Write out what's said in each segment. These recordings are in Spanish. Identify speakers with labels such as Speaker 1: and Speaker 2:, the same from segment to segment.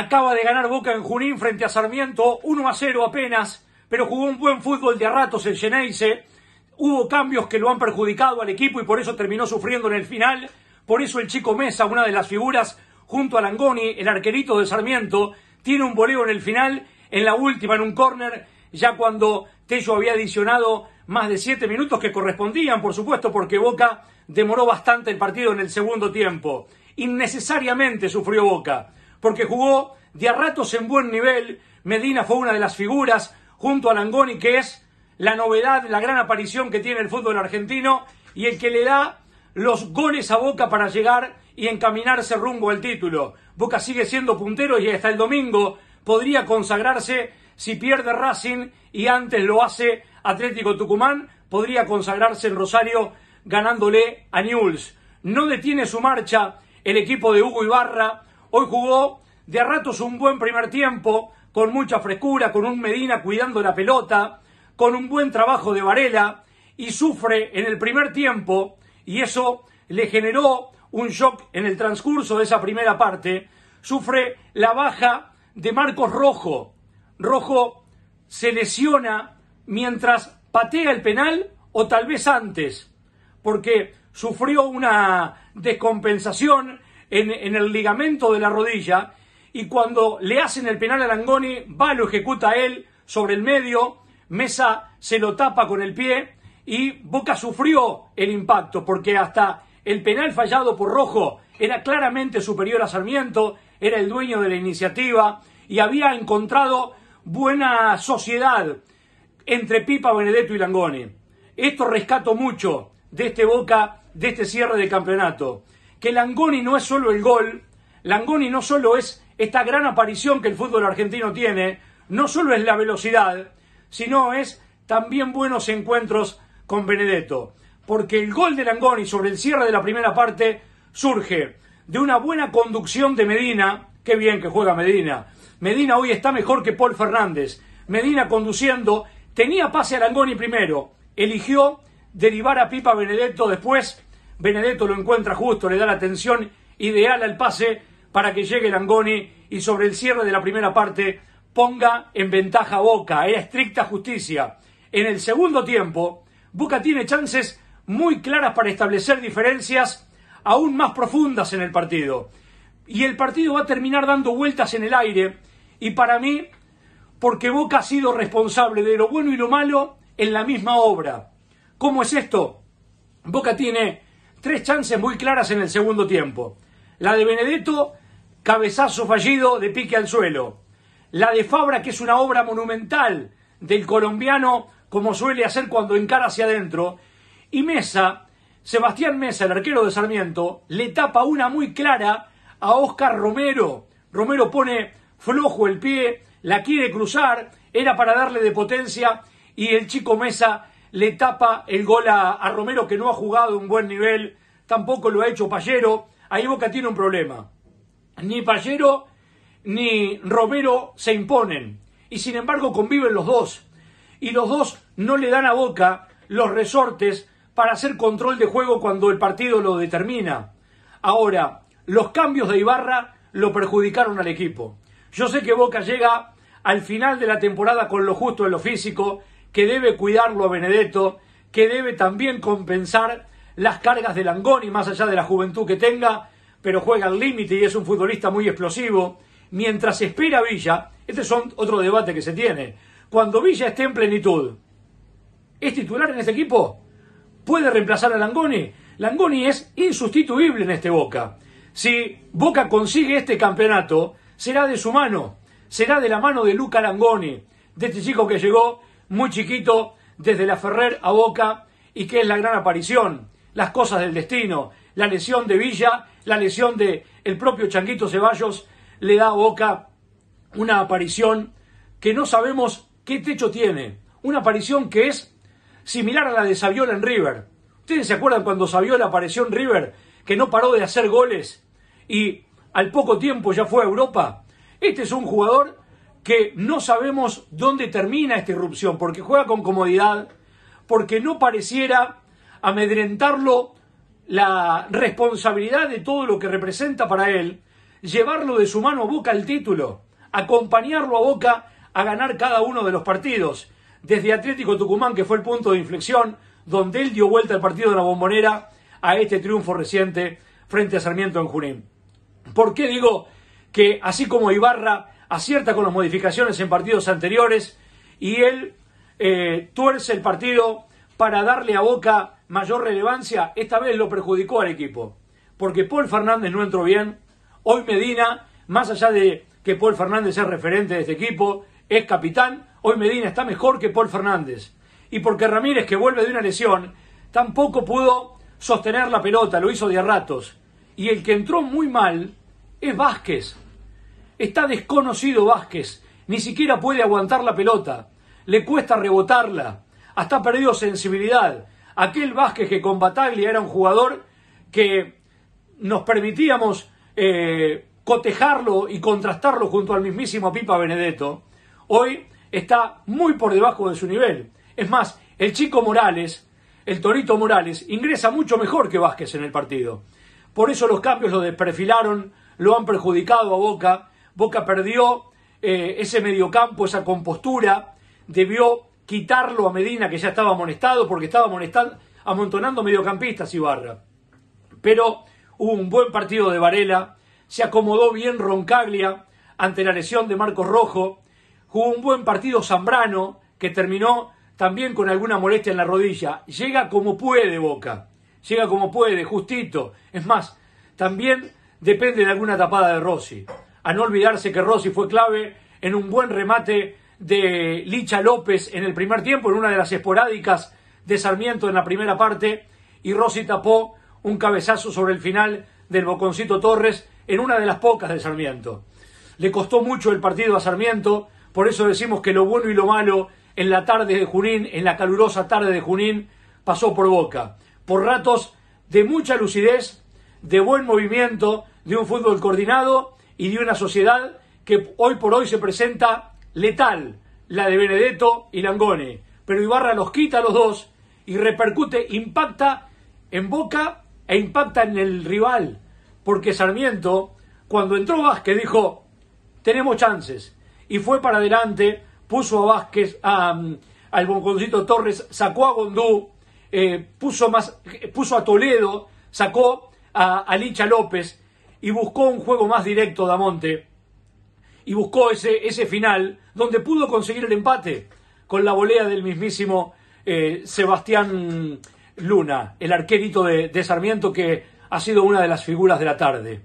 Speaker 1: Acaba de ganar Boca en Junín frente a Sarmiento, 1 a 0 apenas, pero jugó un buen fútbol de a ratos el Geneise. Hubo cambios que lo han perjudicado al equipo y por eso terminó sufriendo en el final. Por eso el chico Mesa, una de las figuras, junto a Langoni, el arquerito de Sarmiento, tiene un voleo en el final, en la última, en un córner, ya cuando Tello había adicionado más de siete minutos que correspondían, por supuesto, porque Boca demoró bastante el partido en el segundo tiempo. Innecesariamente sufrió Boca porque jugó de a ratos en buen nivel. Medina fue una de las figuras junto a Langoni, que es la novedad, la gran aparición que tiene el fútbol argentino y el que le da los goles a Boca para llegar y encaminarse rumbo al título. Boca sigue siendo puntero y hasta el domingo podría consagrarse si pierde Racing y antes lo hace Atlético Tucumán, podría consagrarse en Rosario ganándole a Newells. No detiene su marcha el equipo de Hugo Ibarra, Hoy jugó de a ratos un buen primer tiempo, con mucha frescura, con un Medina cuidando la pelota, con un buen trabajo de Varela y sufre en el primer tiempo y eso le generó un shock en el transcurso de esa primera parte, sufre la baja de Marcos Rojo. Rojo se lesiona mientras patea el penal o tal vez antes, porque sufrió una descompensación en, el ligamento de la rodilla y cuando le hacen el penal a Langoni, va, lo ejecuta él sobre el medio, Mesa se lo tapa con el pie y Boca sufrió el impacto porque hasta el penal fallado por Rojo era claramente superior a Sarmiento, era el dueño de la iniciativa y había encontrado buena sociedad entre Pipa, Benedetto y Langoni. Esto rescato mucho de este Boca, de este cierre del campeonato que Langoni no es solo el gol, Langoni no solo es esta gran aparición que el fútbol argentino tiene, no solo es la velocidad, sino es también buenos encuentros con Benedetto. Porque el gol de Langoni sobre el cierre de la primera parte surge de una buena conducción de Medina. Qué bien que juega Medina. Medina hoy está mejor que Paul Fernández. Medina conduciendo, tenía pase a Langoni primero, eligió derivar a Pipa Benedetto después Benedetto lo encuentra justo, le da la atención ideal al pase para que llegue Langoni y sobre el cierre de la primera parte ponga en ventaja a Boca. Era estricta justicia. En el segundo tiempo, Boca tiene chances muy claras para establecer diferencias aún más profundas en el partido. Y el partido va a terminar dando vueltas en el aire. Y para mí, porque Boca ha sido responsable de lo bueno y lo malo en la misma obra. ¿Cómo es esto? Boca tiene tres chances muy claras en el segundo tiempo. La de Benedetto, cabezazo fallido de pique al suelo. La de Fabra, que es una obra monumental del colombiano, como suele hacer cuando encara hacia adentro. Y Mesa, Sebastián Mesa, el arquero de Sarmiento, le tapa una muy clara a Oscar Romero. Romero pone flojo el pie, la quiere cruzar, era para darle de potencia y el chico Mesa le tapa el gol a, Romero que no ha jugado un buen nivel, tampoco lo ha hecho Pallero. Ahí Boca tiene un problema. Ni Pallero ni Romero se imponen y sin embargo conviven los dos. Y los dos no le dan a Boca los resortes para hacer control de juego cuando el partido lo determina. Ahora, los cambios de Ibarra lo perjudicaron al equipo. Yo sé que Boca llega al final de la temporada con lo justo en lo físico, que debe cuidarlo a Benedetto, que debe también compensar las cargas de Langoni, más allá de la juventud que tenga, pero juega al límite y es un futbolista muy explosivo. Mientras espera Villa, este es otro debate que se tiene, cuando Villa esté en plenitud, ¿es titular en este equipo? ¿Puede reemplazar a Langoni? Langoni es insustituible en este Boca. Si Boca consigue este campeonato, será de su mano, será de la mano de Luca Langoni, de este chico que llegó muy chiquito desde la Ferrer a Boca y que es la gran aparición, las cosas del destino, la lesión de Villa, la lesión de el propio Changuito Ceballos le da a Boca una aparición que no sabemos qué techo tiene, una aparición que es similar a la de Saviola en River. ¿Ustedes se acuerdan cuando Saviola apareció en River que no paró de hacer goles y al poco tiempo ya fue a Europa? Este es un jugador que no sabemos dónde termina esta irrupción, porque juega con comodidad, porque no pareciera amedrentarlo la responsabilidad de todo lo que representa para él, llevarlo de su mano a boca el título, acompañarlo a boca a ganar cada uno de los partidos. Desde Atlético Tucumán, que fue el punto de inflexión, donde él dio vuelta al partido de la bombonera, a este triunfo reciente frente a Sarmiento en Junín. ¿Por qué digo que así como Ibarra acierta con las modificaciones en partidos anteriores y él eh, tuerce el partido para darle a Boca mayor relevancia, esta vez lo perjudicó al equipo. Porque Paul Fernández no entró bien, hoy Medina, más allá de que Paul Fernández es referente de este equipo, es capitán, hoy Medina está mejor que Paul Fernández. Y porque Ramírez, que vuelve de una lesión, tampoco pudo sostener la pelota, lo hizo de ratos. Y el que entró muy mal es Vázquez, Está desconocido Vázquez, ni siquiera puede aguantar la pelota, le cuesta rebotarla, hasta ha perdido sensibilidad. Aquel Vázquez que con Bataglia era un jugador que nos permitíamos eh, cotejarlo y contrastarlo junto al mismísimo Pipa Benedetto, hoy está muy por debajo de su nivel. Es más, el chico Morales, el Torito Morales, ingresa mucho mejor que Vázquez en el partido. Por eso los cambios lo desperfilaron, lo han perjudicado a Boca Boca perdió eh, ese mediocampo, esa compostura, debió quitarlo a Medina, que ya estaba amonestado, porque estaba amontonando mediocampistas Ibarra. Pero hubo un buen partido de Varela, se acomodó bien Roncaglia ante la lesión de Marcos Rojo, jugó un buen partido Zambrano, que terminó también con alguna molestia en la rodilla. Llega como puede Boca, llega como puede, justito. Es más, también depende de alguna tapada de Rossi a no olvidarse que Rossi fue clave en un buen remate de Licha López en el primer tiempo, en una de las esporádicas de Sarmiento en la primera parte, y Rossi tapó un cabezazo sobre el final del Boconcito Torres en una de las pocas de Sarmiento. Le costó mucho el partido a Sarmiento, por eso decimos que lo bueno y lo malo en la tarde de Junín, en la calurosa tarde de Junín, pasó por boca. Por ratos de mucha lucidez, de buen movimiento, de un fútbol coordinado y de una sociedad que hoy por hoy se presenta letal, la de Benedetto y Langone. Pero Ibarra los quita a los dos y repercute, impacta en Boca e impacta en el rival. Porque Sarmiento, cuando entró Vázquez, dijo, tenemos chances. Y fue para adelante, puso a Vázquez, a, mm, al Bonconcito Torres, sacó a Gondú, eh, puso, más, eh, puso a Toledo, sacó a Lincha López y buscó un juego más directo Damonte y buscó ese, final donde pudo conseguir el empate con la volea del mismísimo eh, Sebastián Luna, el arquerito de, Sarmiento que ha sido una de las figuras de la tarde.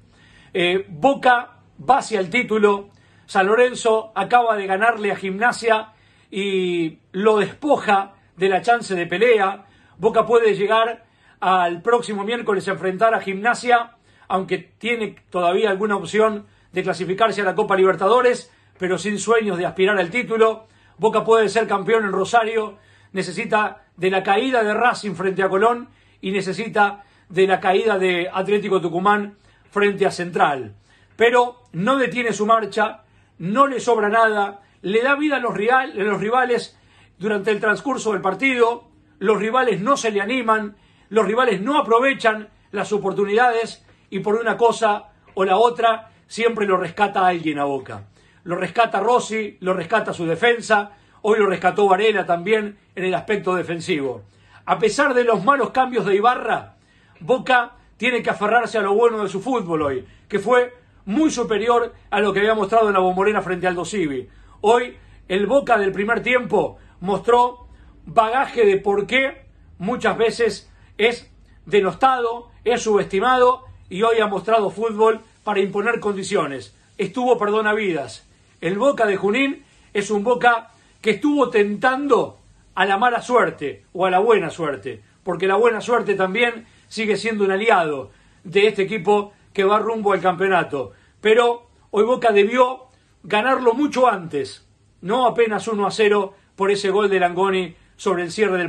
Speaker 1: Eh, Boca va hacia el título, San Lorenzo acaba de ganarle a Gimnasia y lo despoja de la chance de pelea. Boca puede llegar al próximo miércoles a enfrentar a Gimnasia aunque tiene todavía alguna opción de clasificarse a la Copa Libertadores, pero sin sueños de aspirar al título. Boca puede ser campeón en Rosario, necesita de la caída de Racing frente a Colón y necesita de la caída de Atlético Tucumán frente a Central. Pero no detiene su marcha, no le sobra nada, le da vida a los, rivales durante el transcurso del partido, los rivales no se le animan, los rivales no aprovechan las oportunidades y por una cosa o la otra siempre lo rescata alguien a Boca. Lo rescata Rossi, lo rescata su defensa, hoy lo rescató Varela también en el aspecto defensivo. A pesar de los malos cambios de Ibarra, Boca tiene que aferrarse a lo bueno de su fútbol hoy, que fue muy superior a lo que había mostrado en la bombonera frente al Dosivi. Hoy el Boca del primer tiempo mostró bagaje de por qué muchas veces es denostado, es subestimado y hoy ha mostrado fútbol para imponer condiciones. Estuvo perdona vidas. El Boca de Junín es un Boca que estuvo tentando a la mala suerte o a la buena suerte, porque la buena suerte también sigue siendo un aliado de este equipo que va rumbo al campeonato. Pero hoy Boca debió ganarlo mucho antes, no apenas 1 a 0 por ese gol de Langoni sobre el cierre de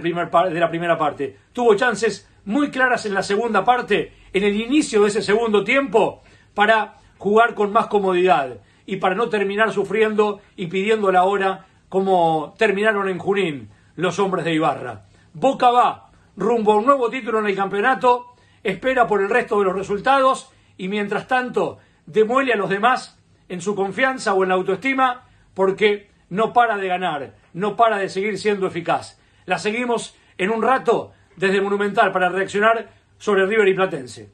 Speaker 1: la primera parte. Tuvo chances muy claras en la segunda parte, en el inicio de ese segundo tiempo, para jugar con más comodidad y para no terminar sufriendo y pidiendo la hora como terminaron en Junín los hombres de Ibarra. Boca va rumbo a un nuevo título en el campeonato, espera por el resto de los resultados y mientras tanto demuele a los demás en su confianza o en la autoestima porque no para de ganar, no para de seguir siendo eficaz. La seguimos en un rato desde Monumental para reaccionar sobre River y Platense.